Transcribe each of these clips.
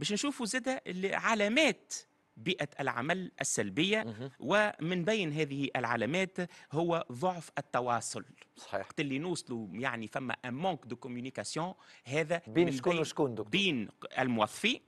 باش نشوفوا زادة علامات بيئة العمل السلبية ومن بين هذه العلامات هو ضعف التواصل صحيح اللي نوصلوا يعني فما ان مونك دو كوميونيكاسيون هذا بين شكون وشكون دكتور بين الموظفين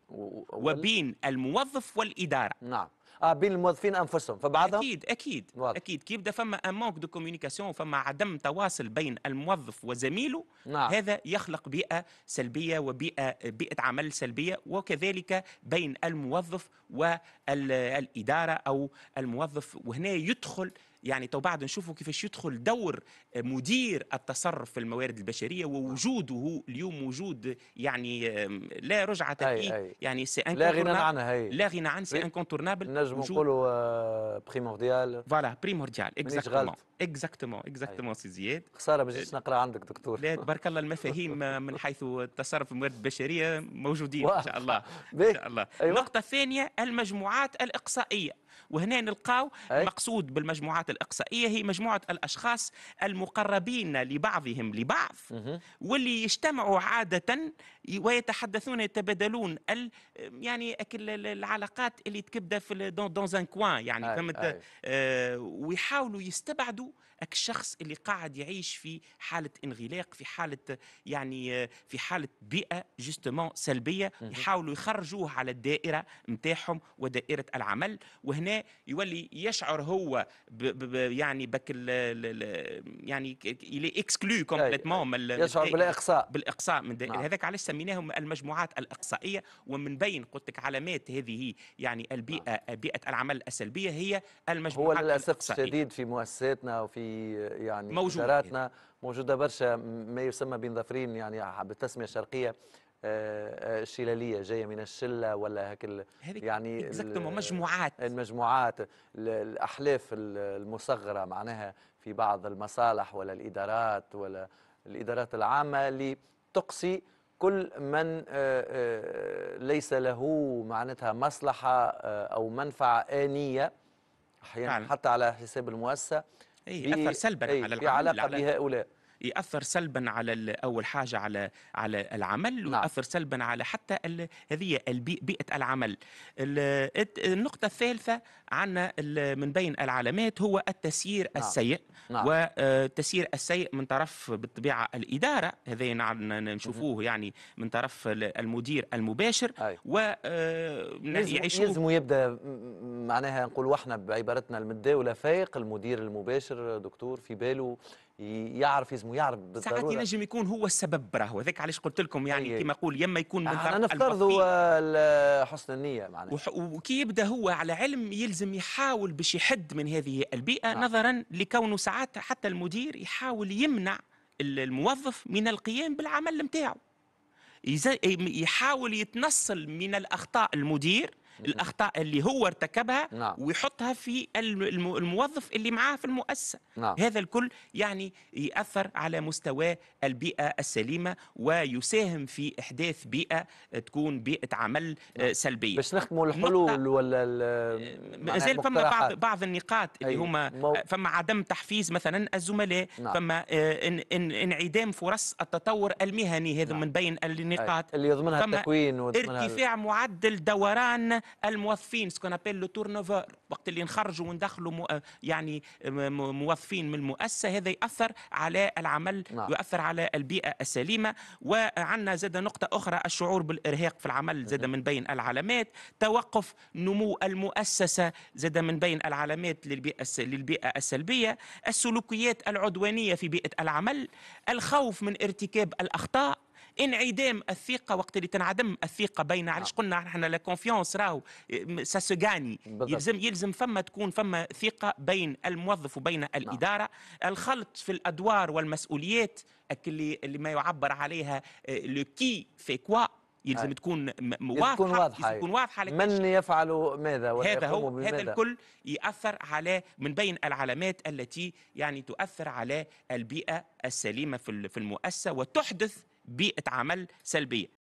وبين الموظف والإدارة نعم اه بين الموظفين انفسهم فبعضهم اكيد اكيد واضح. اكيد كيف فما ان مونك دو كوميونيكاسيون فما عدم تواصل بين الموظف وزميله نعم. هذا يخلق بيئه سلبيه وبيئه بيئه عمل سلبيه وكذلك بين الموظف والاداره او الموظف وهنا يدخل يعني تو بعد نشوفوا كيفاش يدخل دور مدير التصرف في الموارد البشريه ووجوده اليوم وجود يعني لا رجعه فيه يعني سي لا غنى عنها هي لا غنى عن سي انكونتورنابل نجم نقولوا بريمورديال فوالا بريمورديال اكزاكتومون اكزاكتومون اكزاكتومون سي زياد خساره ما نقرا عندك دكتور لا تبارك الله المفاهيم من حيث التصرف في الموارد البشريه موجودين ان شاء الله ان شاء الله النقطه أيوة. الثانيه المجموعات الاقصائيه وهنا نلقاو المقصود بالمجموعات الإقصائية هي مجموعة الأشخاص المقربين لبعضهم لبعض واللي يجتمعوا عادة ويتحدثون يتبادلون ال يعني العلاقات اللي تكبده في دون ان كوان يعني فهمت آه ويحاولوا يستبعدوا الشخص اللي قاعد يعيش في حالة انغلاق في حالة يعني آه، في حالة بيئة جوستومون سلبية يحاولوا يخرجوه على الدائرة نتاعهم ودائرة العمل وهنا يولي يشعر هو ب يعني بك الـ يعني الي اكسكلو كومبليتمون يشعر إيه، بالاقصاء بالاقصاء من نعم. هذاك علاش سميناهم المجموعات الاقصائيه ومن بين قلت لك علامات هذه يعني البيئه نعم. بيئه العمل السلبيه هي المجموعات هو للاسف الشديد في مؤسساتنا وفي يعني موجودة موجوده برشا ما يسمى بين ظفرين يعني بالتسميه الشرقيه آه، آه، شلاليه جايه من الشله ولا هيك يعني مجموعات المجموعات الاحلاف المصغره معناها في بعض المصالح ولا الادارات ولا الادارات العامه اللي تقصي كل من آه، ليس له معناتها مصلحه او منفعه انيه احيانا حتى على حساب المؤسسه اي اثر سلبا إيه، على العمل في علاقه بهؤلاء ياثر سلبا على اول حاجه على على العمل نعم. وياثر سلبا على حتى ال... هذه بيئه العمل النقطه الثالثه عندنا من بين العلامات هو التسيير نعم. السيء نعم. والتسيير آه، السيء من طرف بالطبيعه الاداره هذا نشوفوه يعني من طرف المدير المباشر أيوه. و آه، يعيشوا يبدا معناها نقول احنا بعبارتنا ولا فايق المدير المباشر دكتور في باله يعرف اسمه يعرف بالضروره ساعات ينجم يكون هو السبب راهو هذاك علاش قلت لكم يعني إيه. كما نقول يما يكون من احنا نفترضوا حسن النيه معناها وكي يبدا هو على علم يلزم يحاول باش يحد من هذه البيئه نعم. نظرا لكونه ساعات حتى المدير يحاول يمنع الموظف من القيام بالعمل نتاعو يحاول يتنصل من الاخطاء المدير الاخطاء اللي هو ارتكبها نعم. ويحطها في الموظف اللي معاه في المؤسسه نعم. هذا الكل يعني ياثر على مستوى البيئه السليمه ويساهم في احداث بيئه تكون بيئه عمل آه، نعم. سلبيه باش نختموا الحلول ولا مازال آه، فما بعض بعض النقاط اللي أيوة. هما مو... آه، فما عدم تحفيز مثلا الزملاء نعم. فما انعدام فرص التطور المهني هذا نعم. من بين أيوة. النقاط اللي يضمنها التكوين ارتفاع معدل دوران الموظفين سكون ابل لو تورنوفر وقت اللي نخرجوا وندخلوا مو يعني موظفين من المؤسسه هذا ياثر على العمل نعم. يؤثر على البيئه السليمه وعندنا زاد نقطه اخرى الشعور بالارهاق في العمل زاد من بين العلامات توقف نمو المؤسسه زاد من بين العلامات للبيئه للبيئه السلبيه السلوكيات العدوانيه في بيئه العمل الخوف من ارتكاب الاخطاء انعدام الثقه وقت اللي تنعدم الثقه بين علاش نعم. قلنا احنا لا كونفيونس راهو سا سوغاني يلزم يلزم فما تكون فما ثقه بين الموظف وبين نعم. الاداره الخلط في الادوار والمسؤوليات اللي اللي ما يعبر عليها لو كي في كوا يلزم تكون واضحه تكون واضحه تكون واضحه من يفعل ماذا هذا هو بماذا؟ هذا الكل ياثر على من بين العلامات التي يعني تؤثر على البيئه السليمه في المؤسسه وتحدث بيئه عمل سلبيه